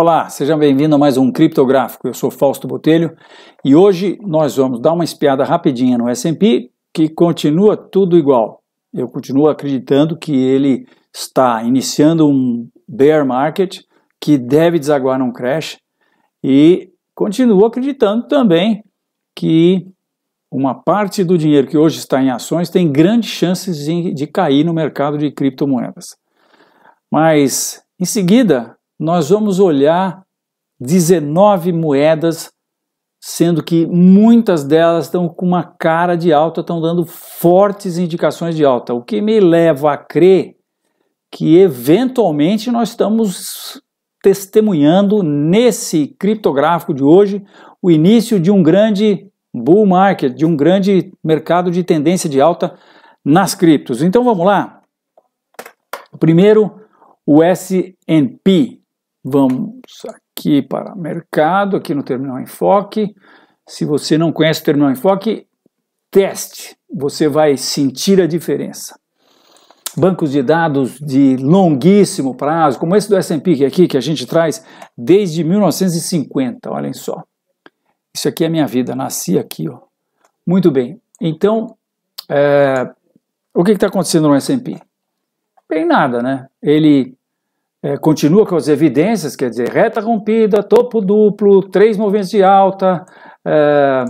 Olá, seja bem-vindo a mais um Criptográfico. Eu sou Fausto Botelho e hoje nós vamos dar uma espiada rapidinha no S&P, que continua tudo igual. Eu continuo acreditando que ele está iniciando um bear market que deve desaguar num crash e continuo acreditando também que uma parte do dinheiro que hoje está em ações tem grandes chances de, de cair no mercado de criptomoedas. Mas em seguida, nós vamos olhar 19 moedas, sendo que muitas delas estão com uma cara de alta, estão dando fortes indicações de alta, o que me leva a crer que eventualmente nós estamos testemunhando nesse criptográfico de hoje o início de um grande bull market, de um grande mercado de tendência de alta nas criptos. Então vamos lá. Primeiro, o S&P. Vamos aqui para mercado, aqui no Terminal Enfoque. Se você não conhece o Terminal Enfoque, teste, você vai sentir a diferença. Bancos de dados de longuíssimo prazo, como esse do S&P é aqui que a gente traz desde 1950, olhem só. Isso aqui é minha vida, nasci aqui, ó. Muito bem. Então, é, o que está acontecendo no S&P? Bem nada, né? Ele é, continua com as evidências, quer dizer, reta rompida, topo duplo, três movimentos de alta. É,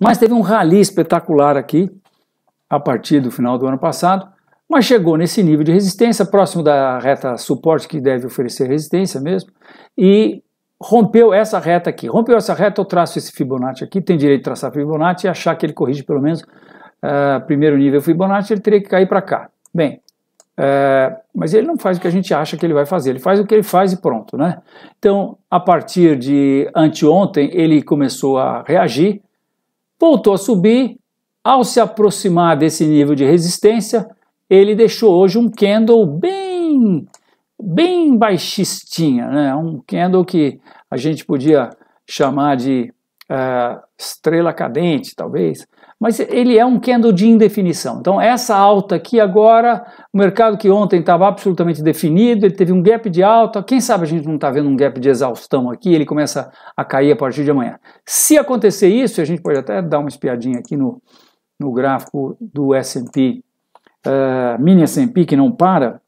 mas teve um rally espetacular aqui, a partir do final do ano passado, mas chegou nesse nível de resistência, próximo da reta suporte, que deve oferecer resistência mesmo, e rompeu essa reta aqui. Rompeu essa reta, eu traço esse Fibonacci aqui, tem direito de traçar Fibonacci e achar que ele corrige pelo menos uh, primeiro nível Fibonacci, ele teria que cair para cá. Bem, é, mas ele não faz o que a gente acha que ele vai fazer, ele faz o que ele faz e pronto, né? Então, a partir de anteontem, ele começou a reagir, voltou a subir, ao se aproximar desse nível de resistência, ele deixou hoje um candle bem, bem baixistinha, né? Um candle que a gente podia chamar de uh, estrela cadente, talvez, mas ele é um candle de indefinição. Então, essa alta aqui agora, o mercado que ontem estava absolutamente definido, ele teve um gap de alta. Quem sabe a gente não está vendo um gap de exaustão aqui, ele começa a cair a partir de amanhã. Se acontecer isso, a gente pode até dar uma espiadinha aqui no, no gráfico do SP, uh, eh, mini SP, que não para.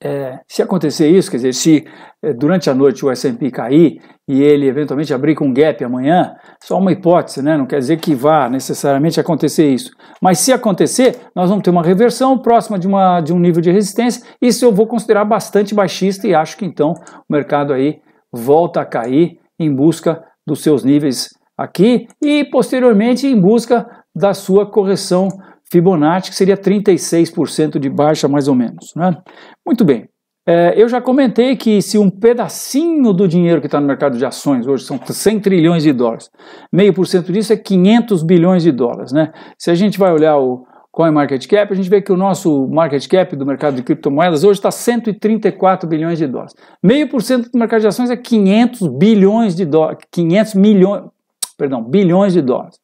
É, se acontecer isso, quer dizer, se é, durante a noite o S&P cair e ele eventualmente abrir com um gap amanhã, só uma hipótese, né? não quer dizer que vá necessariamente acontecer isso. Mas se acontecer, nós vamos ter uma reversão próxima de, uma, de um nível de resistência, isso eu vou considerar bastante baixista e acho que então o mercado aí volta a cair em busca dos seus níveis aqui e posteriormente em busca da sua correção Fibonacci, que seria 36% de baixa, mais ou menos. Né? Muito bem. É, eu já comentei que se um pedacinho do dinheiro que está no mercado de ações hoje são 100 trilhões de dólares, meio por cento disso é 500 bilhões de dólares. Né? Se a gente vai olhar o CoinMarketCap, a gente vê que o nosso market cap do mercado de criptomoedas hoje está 134 bilhões de dólares. Meio por cento do mercado de ações é 500 bilhões de dólares, 500 milhões, perdão, bilhões de dólares.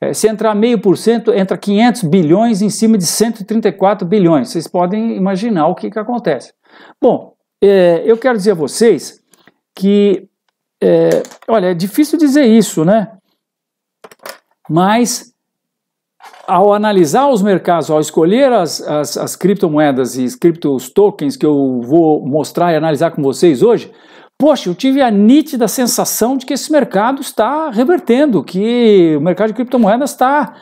É, se entrar meio por cento, entra 500 bilhões em cima de 134 bilhões. Vocês podem imaginar o que, que acontece. Bom, é, eu quero dizer a vocês que, é, olha, é difícil dizer isso, né? Mas ao analisar os mercados, ao escolher as, as, as criptomoedas e os criptos tokens que eu vou mostrar e analisar com vocês hoje, poxa, eu tive a nítida sensação de que esse mercado está revertendo, que o mercado de criptomoedas está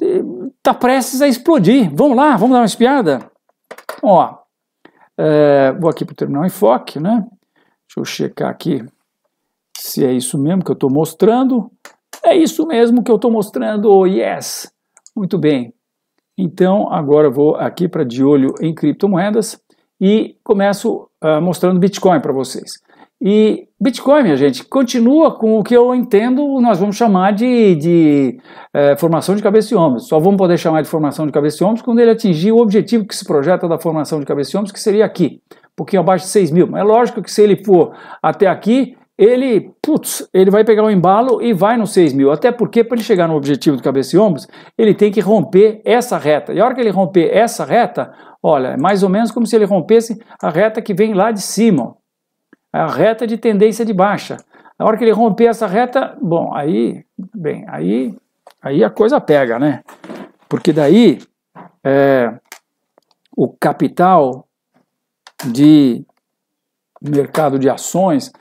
está eh, prestes a explodir. Vamos lá, vamos dar uma espiada? Ó, é, vou aqui para o terminal enfoque, né? Deixa eu checar aqui se é isso mesmo que eu estou mostrando. É isso mesmo que eu estou mostrando, yes! Muito bem. Então, agora vou aqui para de olho em criptomoedas e começo uh, mostrando Bitcoin para vocês. E Bitcoin, minha gente, continua com o que eu entendo, nós vamos chamar de, de é, formação de cabeça e ombros. Só vamos poder chamar de formação de cabeça e ombros quando ele atingir o objetivo que se projeta da formação de cabeça e ombros, que seria aqui, um pouquinho abaixo de 6 mil. Mas é lógico que se ele for até aqui, ele, putz, ele vai pegar o um embalo e vai no 6 mil. Até porque, para ele chegar no objetivo de cabeça e ombros, ele tem que romper essa reta. E a hora que ele romper essa reta, olha, é mais ou menos como se ele rompesse a reta que vem lá de cima a reta de tendência de baixa. Na hora que ele romper essa reta, bom, aí, bem, aí, aí a coisa pega, né? Porque daí é, o capital de mercado de ações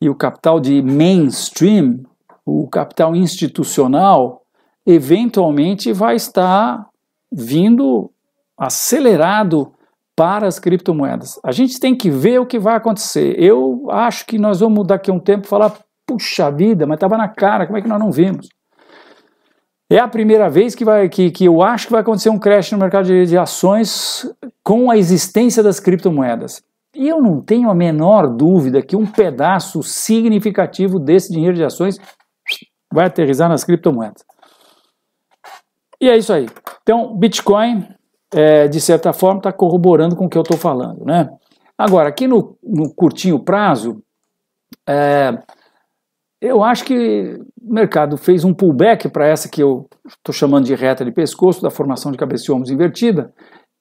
e o capital de mainstream, o capital institucional, eventualmente vai estar vindo acelerado para as criptomoedas. A gente tem que ver o que vai acontecer. Eu acho que nós vamos daqui a um tempo falar, puxa vida, mas estava na cara, como é que nós não vimos? É a primeira vez que, vai, que, que eu acho que vai acontecer um crash no mercado de, de ações com a existência das criptomoedas. E eu não tenho a menor dúvida que um pedaço significativo desse dinheiro de ações vai aterrizar nas criptomoedas. E é isso aí. Então, Bitcoin é, de certa forma, está corroborando com o que eu estou falando. Né? Agora, aqui no, no curtinho prazo, é, eu acho que o mercado fez um pullback para essa que eu estou chamando de reta de pescoço, da formação de cabeça e ombros invertida,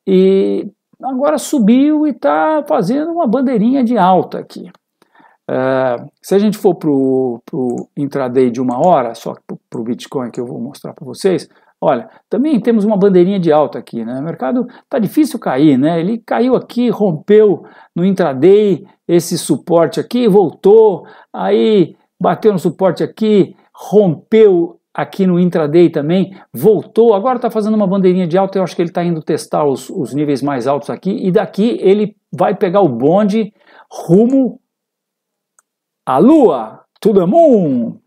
e agora subiu e está fazendo uma bandeirinha de alta aqui. É, se a gente for para o intraday de uma hora, só para o Bitcoin que eu vou mostrar para vocês, Olha, também temos uma bandeirinha de alta aqui, né? O mercado está difícil cair, né? Ele caiu aqui, rompeu no intraday esse suporte aqui, voltou, aí bateu no suporte aqui, rompeu aqui no intraday também, voltou, agora está fazendo uma bandeirinha de alta, eu acho que ele está indo testar os, os níveis mais altos aqui, e daqui ele vai pegar o bonde rumo à lua, to the é moon.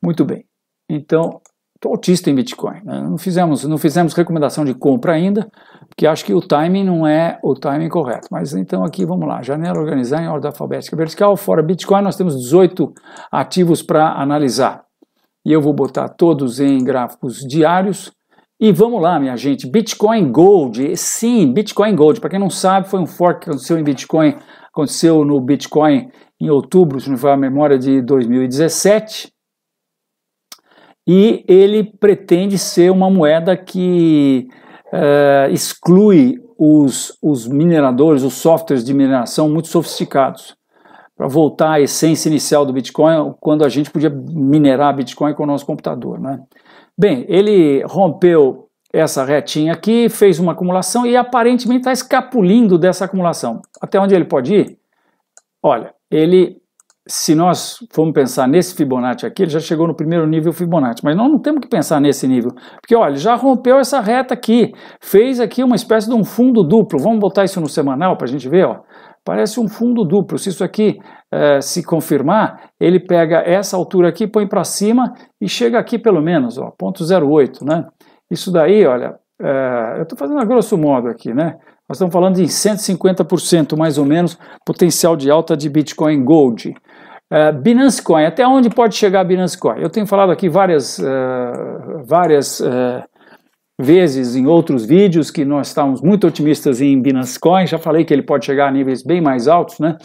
Muito bem, então Estou autista em Bitcoin. Né? Não fizemos, não fizemos recomendação de compra ainda, porque acho que o timing não é o timing correto. Mas então aqui vamos lá, janela organizar em ordem alfabética vertical. Fora Bitcoin, nós temos 18 ativos para analisar. E eu vou botar todos em gráficos diários. E vamos lá, minha gente, Bitcoin Gold. Sim, Bitcoin Gold. Para quem não sabe, foi um fork que aconteceu em Bitcoin, aconteceu no Bitcoin em outubro, se não me a memória, de 2017 e ele pretende ser uma moeda que é, exclui os, os mineradores, os softwares de mineração muito sofisticados. Para voltar à essência inicial do Bitcoin, quando a gente podia minerar Bitcoin com o nosso computador. Né? Bem, ele rompeu essa retinha aqui, fez uma acumulação e aparentemente está escapulindo dessa acumulação. Até onde ele pode ir? Olha, ele se nós formos pensar nesse Fibonacci aqui, ele já chegou no primeiro nível Fibonacci, mas nós não temos que pensar nesse nível, porque olha, já rompeu essa reta aqui, fez aqui uma espécie de um fundo duplo, vamos botar isso no semanal para a gente ver, ó. parece um fundo duplo, se isso aqui é, se confirmar, ele pega essa altura aqui, põe para cima e chega aqui pelo menos, ó, 0.08, né? Isso daí, olha, é, eu estou fazendo a grosso modo aqui, né? Nós estamos falando de 150% mais ou menos potencial de alta de Bitcoin Gold. Eh, Binance Coin, até onde pode chegar a Binance Coin? Eu tenho falado aqui várias, uh, várias uh, vezes em outros vídeos que nós estávamos muito otimistas em Binance Coin, já falei que ele pode chegar a níveis bem mais altos, né?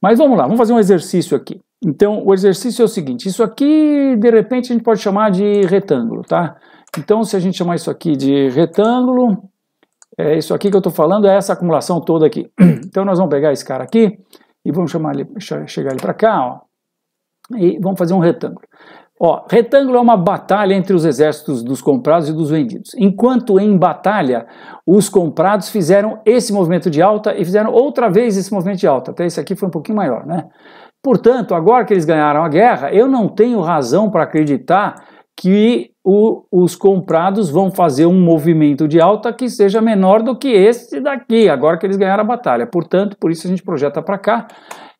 Mas vamos lá, vamos fazer um exercício aqui. Então, o exercício é o seguinte, isso aqui, de repente, a gente pode chamar de retângulo, tá? Então, se a gente chamar isso aqui de retângulo, é isso aqui que eu estou falando, é essa acumulação toda aqui. Então, nós vamos pegar esse cara aqui, e vamos chamar ele, chegar ele para cá, ó. E vamos fazer um retângulo. Ó, retângulo é uma batalha entre os exércitos dos comprados e dos vendidos. Enquanto em batalha, os comprados fizeram esse movimento de alta e fizeram outra vez esse movimento de alta. Até esse aqui foi um pouquinho maior, né? Portanto, agora que eles ganharam a guerra, eu não tenho razão para acreditar que o, os comprados vão fazer um movimento de alta que seja menor do que esse daqui, agora que eles ganharam a batalha. Portanto, por isso a gente projeta para cá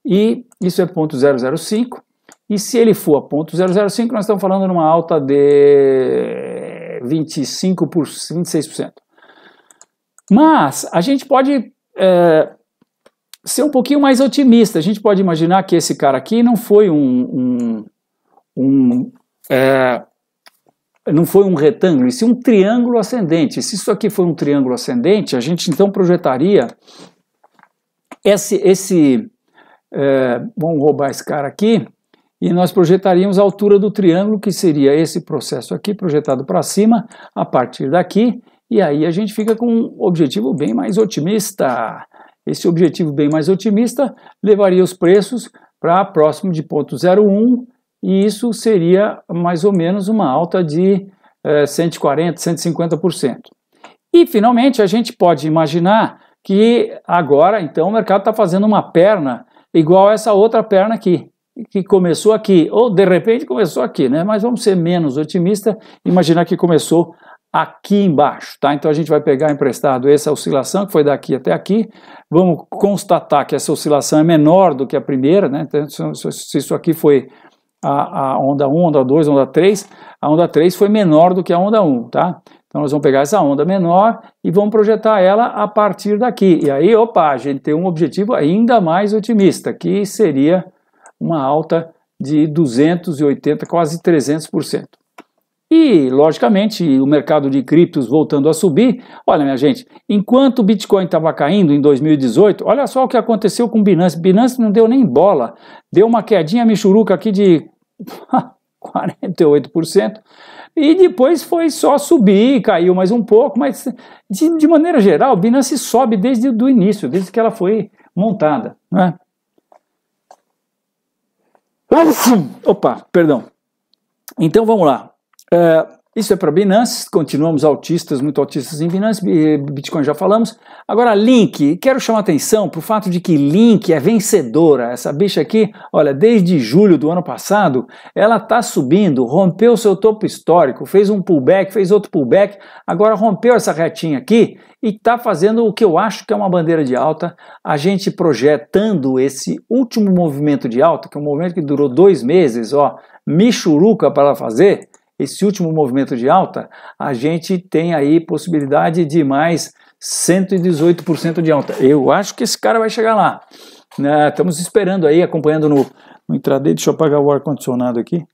e isso é ponto 005. E se ele for a 0,005, nós estamos falando numa alta de 25 por 26%. Mas a gente pode é, ser um pouquinho mais otimista. A gente pode imaginar que esse cara aqui não foi um, um, um é, não foi um retângulo, e sim um triângulo ascendente. Se isso aqui for um triângulo ascendente, a gente então projetaria esse, esse é, vamos roubar esse cara aqui, e nós projetaríamos a altura do triângulo, que seria esse processo aqui projetado para cima, a partir daqui, e aí a gente fica com um objetivo bem mais otimista. Esse objetivo bem mais otimista levaria os preços para próximo de 0,01 e isso seria mais ou menos uma alta de 140%, eh, 150%. E finalmente a gente pode imaginar que agora então o mercado está fazendo uma perna igual a essa outra perna aqui que começou aqui, ou de repente começou aqui, né? Mas vamos ser menos otimista, imaginar que começou aqui embaixo, tá? Então a gente vai pegar emprestado essa oscilação que foi daqui até aqui, vamos constatar que essa oscilação é menor do que a primeira, né? Então, se isso aqui foi a, a onda 1, onda 2, onda 3, a onda 3 foi menor do que a onda 1, tá? Então nós vamos pegar essa onda menor e vamos projetar ela a partir daqui. E aí, opa, a gente tem um objetivo ainda mais otimista, que seria uma alta de 280, quase 300%. E, logicamente, o mercado de criptos voltando a subir. Olha, minha gente, enquanto o Bitcoin estava caindo em 2018, olha só o que aconteceu com o Binance. Binance não deu nem bola. Deu uma quedinha michuruca aqui de 48%. E depois foi só subir, caiu mais um pouco, mas de, de maneira geral, Binance sobe desde o início, desde que ela foi montada. Né? Opa, perdão. Então vamos lá. É, isso é para Binance, continuamos autistas, muito autistas em Binance, Bitcoin já falamos. Agora, Link, quero chamar atenção para o fato de que Link é vencedora. Essa bicha aqui, olha, desde julho do ano passado, ela está subindo, rompeu seu topo histórico, fez um pullback, fez outro pullback, agora rompeu essa retinha aqui e está fazendo o que eu acho que é uma bandeira de alta. A gente projetando esse último movimento de alta, que é um movimento que durou dois meses, ó, Michuruca para fazer esse último movimento de alta, a gente tem aí possibilidade de mais 118% de alta. Eu acho que esse cara vai chegar lá. Né? Estamos esperando aí, acompanhando no, no intraday. Deixa eu apagar o ar-condicionado aqui.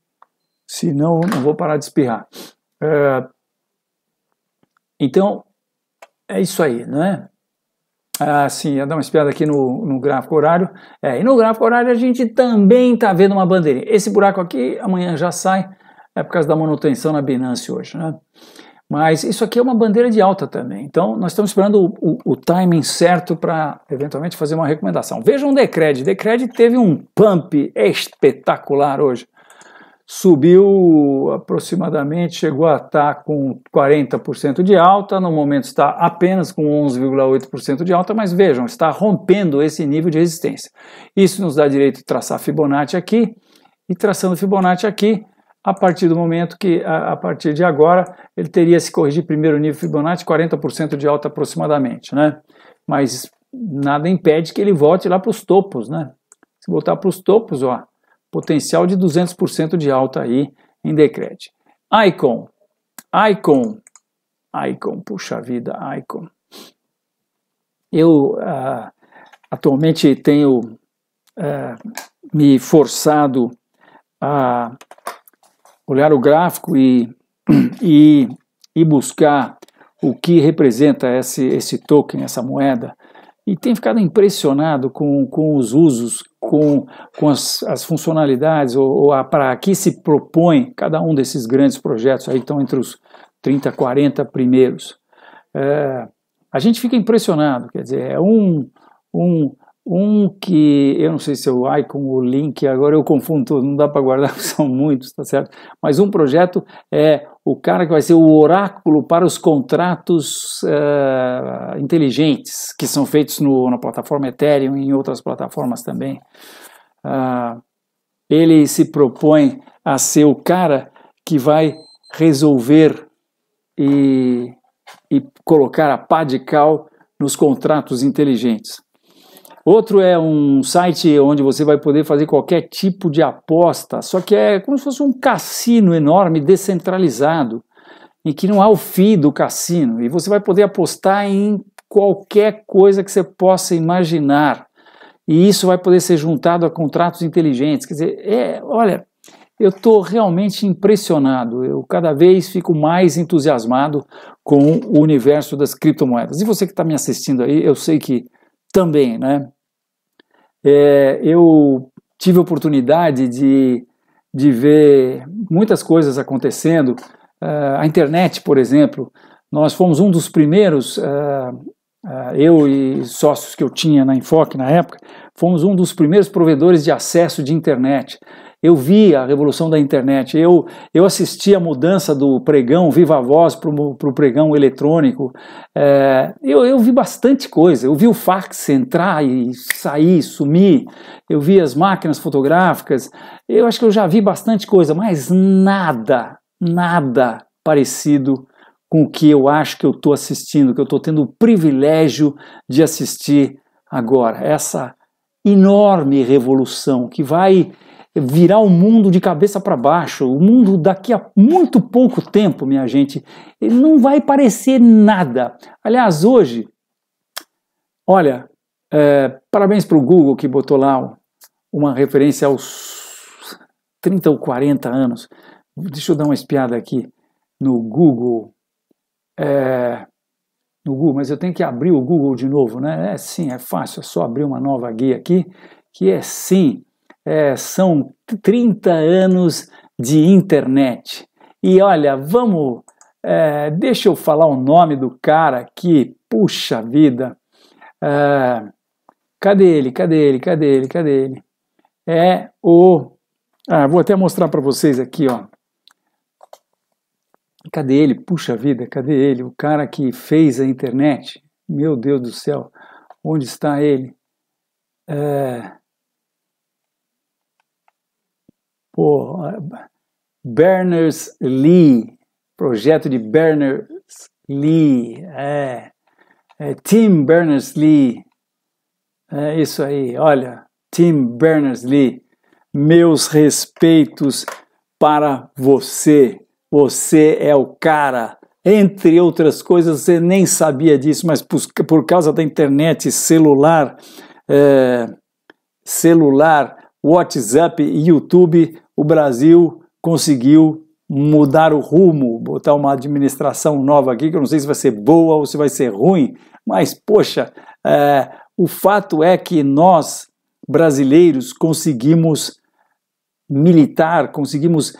Senão, não vou parar de espirrar. É... Então, é isso aí, né? Ah, sim, ia dar uma espiada aqui no, no gráfico horário. É, e no gráfico horário a gente também está vendo uma bandeirinha. Esse buraco aqui amanhã já sai, é por causa da manutenção na Binance hoje, né? Mas isso aqui é uma bandeira de alta também. Então, nós estamos esperando o, o, o timing certo para eventualmente fazer uma recomendação. Vejam o Decred. Decred teve um pump espetacular hoje. Subiu aproximadamente, chegou a estar tá com 40% de alta, no momento está apenas com 11,8% de alta, mas vejam, está rompendo esse nível de resistência. Isso nos dá direito de traçar Fibonacci aqui e traçando Fibonacci aqui a partir do momento que, a, a, partir de agora, ele teria se corrigir primeiro nível Fibonacci, 40% de alta aproximadamente, né? Mas nada impede que ele volte lá para os topos, né? Se voltar para os topos, ó, potencial de 200% de alta aí em Decred. Icon, Icon, Icon, puxa vida, Icon. Eu ah, atualmente tenho eh, me forçado a olhar o gráfico e, e, e buscar o que representa esse, esse token, essa moeda, e tem ficado impressionado com, com os usos, com, com as, as funcionalidades, ou, ou para que se propõe cada um desses grandes projetos aí estão entre os 30, 40 primeiros. É, a gente fica impressionado, quer dizer, é um, um, um que, eu não sei se eu é o Icon o Link, agora eu confundo tudo, não dá para guardar, são muitos, tá certo? Mas um projeto é o cara que vai ser o oráculo para os contratos uh, inteligentes, que são feitos no, na plataforma Ethereum e em outras plataformas também. Uh, ele se propõe a ser o cara que vai resolver e, e colocar a pá de cal nos contratos inteligentes. Outro é um site onde você vai poder fazer qualquer tipo de aposta, só que é como se fosse um cassino enorme descentralizado, em que não há o fim do cassino e você vai poder apostar em qualquer coisa que você possa imaginar. E isso vai poder ser juntado a contratos inteligentes. Quer dizer, é, olha, eu estou realmente impressionado. Eu cada vez fico mais entusiasmado com o universo das criptomoedas. E você que está me assistindo aí, eu sei que também, né? é, eu tive oportunidade de, de ver muitas coisas acontecendo. Uh, a internet, por exemplo, nós fomos um dos primeiros, uh, uh, eu e sócios que eu tinha na Enfoque na época, Fomos um dos primeiros provedores de acesso de internet. Eu vi a revolução da internet, eu, eu assisti a mudança do pregão viva voz para o pregão eletrônico. É, eu, eu vi bastante coisa. Eu vi o fax entrar e sair, sumir. Eu vi as máquinas fotográficas. Eu acho que eu já vi bastante coisa, mas nada, nada parecido com o que eu acho que eu estou assistindo, que eu estou tendo o privilégio de assistir agora. Essa enorme revolução que vai virar o mundo de cabeça para baixo. O mundo daqui a muito pouco tempo, minha gente, não vai parecer nada. Aliás, hoje, olha, é, parabéns para o Google que botou lá uma referência aos 30 ou 40 anos. Deixa eu dar uma espiada aqui no Google. É, no Google, mas eu tenho que abrir o Google de novo, né? É sim, é fácil, é só abrir uma nova guia aqui, que é sim, é, são 30 anos de internet. E olha, vamos, é, deixa eu falar o nome do cara que, puxa vida, é, cadê ele, cadê ele, cadê ele, cadê ele? É o, ah, vou até mostrar para vocês aqui, ó. Cadê ele? Puxa vida, cadê ele? O cara que fez a internet? Meu Deus do céu, onde está ele? É... Pô, Berners-Lee, projeto de Berners-Lee, é, é, Tim Berners-Lee, é isso aí, olha, Tim Berners-Lee, meus respeitos para você. Você é o cara. Entre outras coisas, você nem sabia disso, mas por, por causa da internet, celular, é, celular, WhatsApp e YouTube, o Brasil conseguiu mudar o rumo, botar uma administração nova aqui, que eu não sei se vai ser boa ou se vai ser ruim, mas poxa, é, o fato é que nós brasileiros conseguimos militar, conseguimos uh,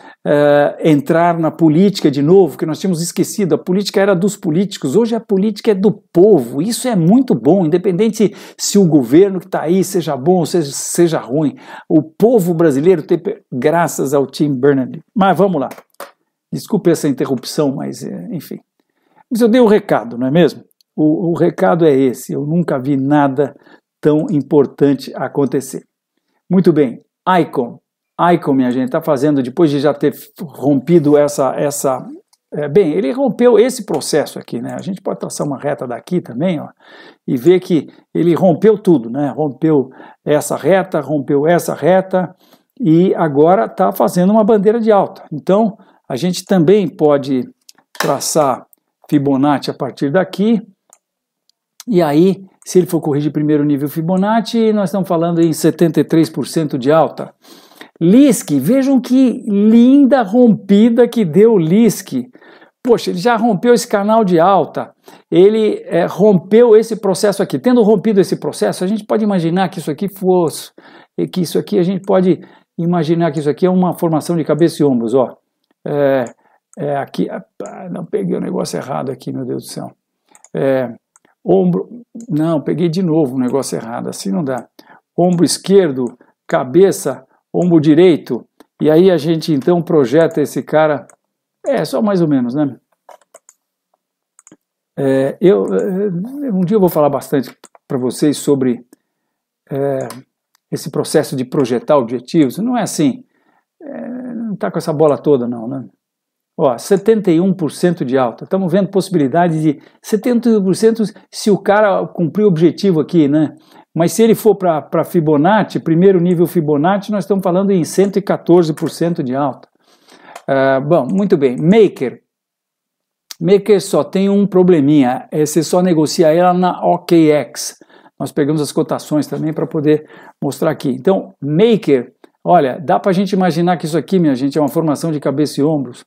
entrar na política de novo, que nós tínhamos esquecido. A política era dos políticos, hoje a política é do povo. Isso é muito bom, independente se o governo que está aí seja bom ou seja, seja ruim. O povo brasileiro tem, graças ao Tim Bernard. Mas vamos lá. Desculpe essa interrupção, mas eh, enfim. Mas eu dei o um recado, não é mesmo? O, o recado é esse. Eu nunca vi nada tão importante acontecer. Muito bem. Icon Icon, minha gente, está fazendo depois de já ter rompido essa. essa é, bem, ele rompeu esse processo aqui, né? A gente pode traçar uma reta daqui também, ó, e ver que ele rompeu tudo, né? Rompeu essa reta, rompeu essa reta e agora está fazendo uma bandeira de alta. Então, a gente também pode traçar Fibonacci a partir daqui. E aí, se ele for corrigir primeiro nível Fibonacci, nós estamos falando em 73% de alta. Liske, vejam que linda rompida que deu Liske. Poxa, ele já rompeu esse canal de alta, ele é, rompeu esse processo aqui. Tendo rompido esse processo, a gente pode imaginar que isso aqui fosse, que isso aqui, a gente pode imaginar que isso aqui é uma formação de cabeça e ombros, ó. É, é aqui, não, peguei o um negócio errado aqui, meu Deus do céu. É, ombro, não, peguei de novo o um negócio errado, assim não dá. Ombro esquerdo, cabeça, ombro direito, e aí a gente então projeta esse cara. É, só mais ou menos, né? É, eu, é, um dia eu vou falar bastante para vocês sobre é, esse processo de projetar objetivos. Não é assim. É, não está com essa bola toda, não, né? Ó, 71% de alta. Estamos vendo possibilidade de 71% se o cara cumprir o objetivo aqui, né? Mas se ele for para Fibonacci, primeiro nível Fibonacci, nós estamos falando em 114% de alta. Uh, bom, muito bem. Maker. Maker só tem um probleminha. É você só negocia ela na OKX. Nós pegamos as cotações também para poder mostrar aqui. Então, Maker, olha, dá para a gente imaginar que isso aqui, minha gente, é uma formação de cabeça e ombros.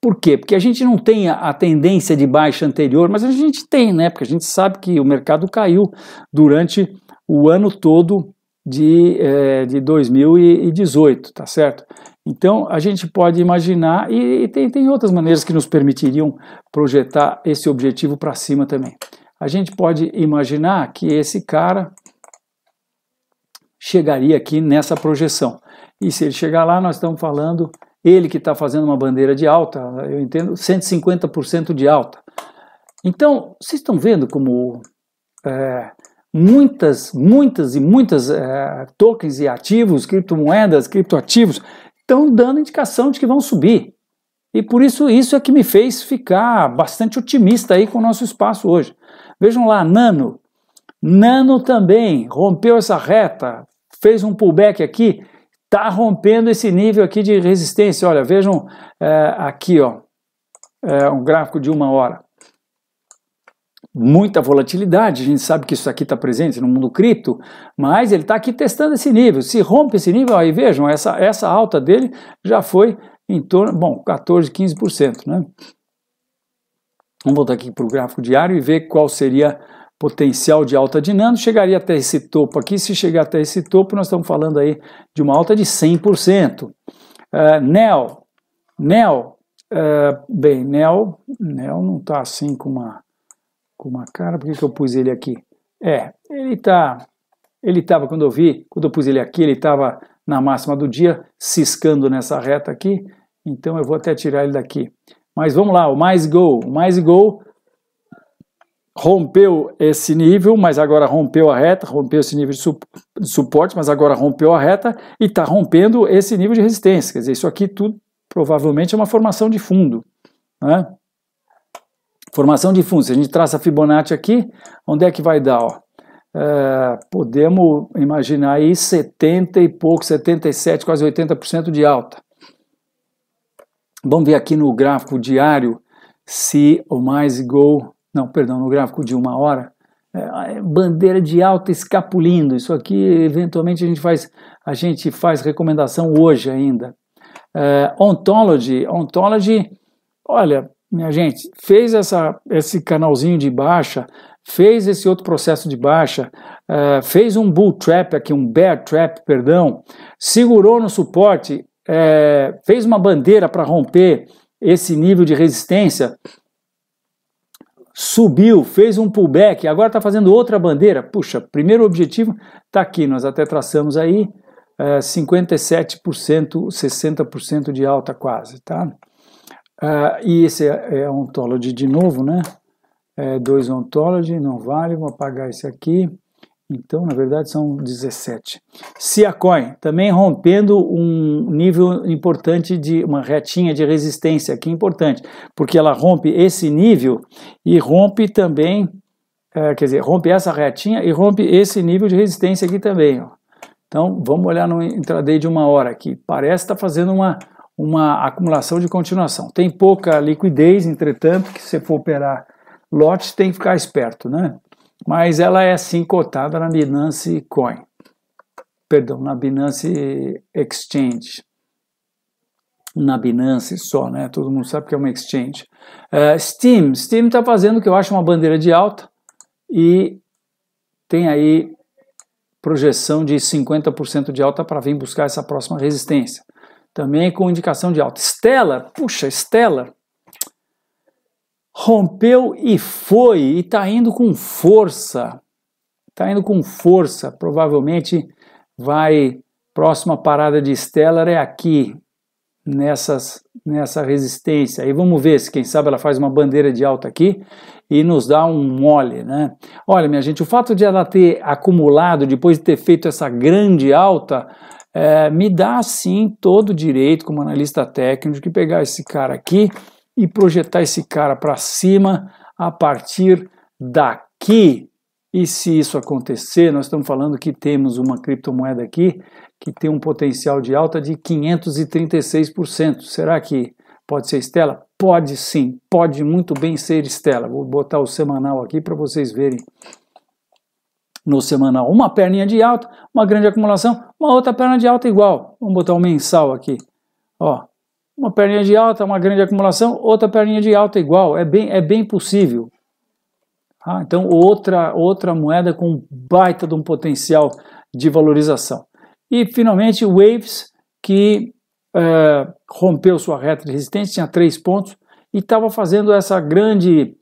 Por quê? Porque a gente não tem a, tendência de baixa anterior, mas a gente tem, né? Porque a gente sabe que o mercado caiu durante o ano todo de, é, de 2018, tá certo? Então a gente pode imaginar, e, e tem, tem outras maneiras que nos permitiriam projetar esse objetivo para cima também. A gente pode imaginar que esse cara chegaria aqui nessa projeção. E se ele chegar lá, nós estamos falando, ele que está fazendo uma bandeira de alta, eu entendo, 150% de alta. Então, vocês estão vendo como é, muitas, muitas e muitas é, tokens e ativos, criptomoedas, criptoativos, estão dando indicação de que vão subir. E por isso, isso é que me fez ficar bastante otimista aí com o nosso espaço hoje. Vejam lá, Nano. Nano também rompeu essa reta, fez um pullback aqui, está rompendo esse nível aqui de resistência. Olha, vejam é, aqui, ó, é, um gráfico de uma hora muita volatilidade, a gente sabe que isso aqui está presente no mundo cripto, mas ele está aqui testando esse nível. Se rompe esse nível, aí vejam, essa, essa alta dele já foi em torno, bom, 14, 15%. Né? Vamos voltar aqui para o gráfico diário e ver qual seria potencial de alta de nano, chegaria até esse topo aqui, se chegar até esse topo, nós estamos falando aí de uma alta de 100%. Uh, é, NEL, NEL, uh, bem, NEL, NEL não está assim com uma com uma cara. Por que, que eu pus ele aqui? É, ele tá. Ele estava, quando eu vi, quando eu pus ele aqui, ele estava na máxima do dia, ciscando nessa reta aqui. Então eu vou até tirar ele daqui. Mas vamos lá, o mais gol. O mais gol rompeu esse nível, mas agora rompeu a reta, rompeu esse nível de, su de suporte, mas agora rompeu a reta e está rompendo esse nível de resistência. Quer dizer, isso aqui tudo provavelmente é uma formação de fundo. Né? Formação de fundo. se a gente traça Fibonacci aqui, onde é que vai dar? Ó? É, podemos imaginar aí 70 e pouco, 77, quase 80% de alta. Vamos ver aqui no gráfico diário se o mais igual não, perdão, no gráfico de uma hora, é, é, bandeira de alta escapulindo. Isso aqui eventualmente a gente faz, a gente faz recomendação hoje ainda. É, ontology, ontology, olha, minha gente, fez essa, esse canalzinho de baixa, fez esse outro processo de baixa, uh, fez um bull trap aqui, um bear trap, perdão, segurou no suporte, uh, fez uma bandeira para romper esse nível de resistência, subiu, fez um pullback, agora está fazendo outra bandeira. Puxa, primeiro objetivo está aqui, nós até traçamos aí, uh, 57%, 60% de alta quase, tá? Ah, e esse é, é ontology de novo, né? É, dois ontology, não vale, vou apagar esse aqui. Então, na verdade, são 17. Siacoin, também rompendo um nível importante de uma retinha de resistência aqui, importante, porque ela rompe esse nível e rompe também, é, quer dizer, rompe essa retinha e rompe esse nível de resistência aqui também. Ó. Então, vamos olhar no intraday de uma hora aqui. Parece estar tá fazendo uma, uma acumulação de continuação. Tem pouca liquidez, entretanto, que se for operar lotes, tem que ficar esperto, né? Mas ela é sim cotada na Binance Coin. Perdão, na Binance Exchange. Na Binance só, né? Todo mundo sabe que é uma exchange. Uh, Steam. Steam está fazendo o que eu acho uma bandeira de alta e tem aí projeção de 50% de alta para vir buscar essa próxima resistência também com indicação de alta. Stellar, puxa, Stellar, rompeu e foi, e está indo com força. Está indo com força. Provavelmente vai. Próxima parada de Stellar é aqui, nessas, nessa resistência. Aí vamos ver se, quem sabe, ela faz uma bandeira de alta aqui e nos dá um mole, né? Olha, minha gente, o fato de ela ter acumulado depois de ter feito essa grande alta é, me dá sim todo o direito como analista técnico de pegar esse cara aqui e projetar esse cara para cima a partir daqui. E se isso acontecer, nós estamos falando que temos uma criptomoeda aqui que tem um potencial de alta de 536%. Será que pode ser Estela? Pode sim, pode muito bem ser Estela. Vou botar o semanal aqui para vocês verem no semanal, uma perninha de alta, uma grande acumulação, uma outra perna de alta igual. Vamos botar um mensal aqui. Ó, uma perninha de alta, uma grande acumulação, outra perninha de alta igual. É bem, é bem possível. Ah, então, outra, outra moeda com baita de um potencial de valorização. E, finalmente, Waves, que é, rompeu sua reta de resistência, tinha três pontos, e estava fazendo essa grande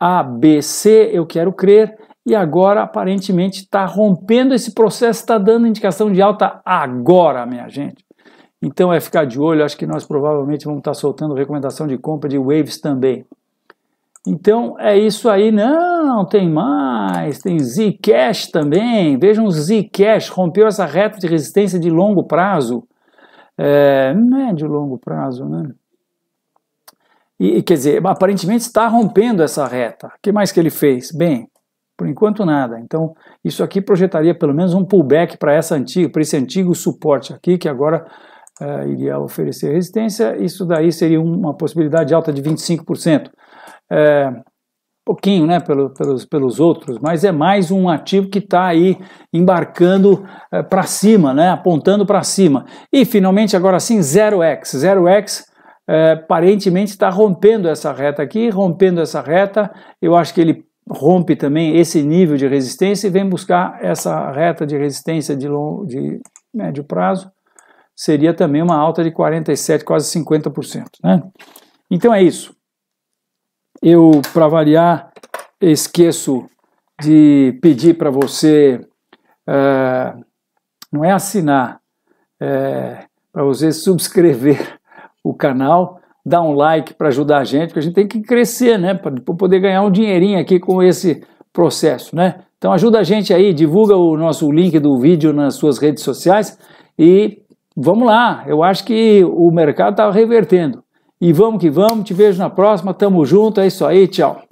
ABC, eu quero crer, e agora aparentemente está rompendo esse processo, está dando indicação de alta agora, minha gente. Então é ficar de olho, acho que nós provavelmente vamos estar tá soltando recomendação de compra de waves também. Então é isso aí, não, tem mais, tem Zcash também, vejam Zcash, rompeu essa reta de resistência de longo prazo, é, médio é longo prazo, né? E, quer dizer, aparentemente está rompendo essa reta. O que mais que ele fez? Bem, por enquanto nada. Então, isso aqui projetaria pelo menos um pullback para essa antiga, para esse antigo suporte aqui, que agora uh, iria oferecer resistência. Isso daí seria uma possibilidade alta de 25%. É, eh, pouquinho, né, pelo, pelos, pelos outros, mas é mais um ativo que está aí embarcando eh, para cima, né, apontando para cima. E finalmente, agora sim, 0x. 0x é, aparentemente está rompendo essa reta aqui, rompendo essa reta. Eu acho que ele rompe também esse nível de resistência e vem buscar essa reta de resistência de, longo, de médio prazo, seria também uma alta de 47, quase 50%. Né? Então é isso. Eu, para variar, esqueço de pedir para você, é, não é assinar, é, para você subscrever o canal dar um like para ajudar a gente, porque a gente tem que crescer, né? Para poder ganhar um dinheirinho aqui com esse processo, né? Então ajuda a gente aí, divulga o nosso link do vídeo nas suas redes sociais e vamos lá. Eu acho que o mercado está revertendo. E vamos que vamos, te vejo na próxima, tamo junto, é isso aí, tchau.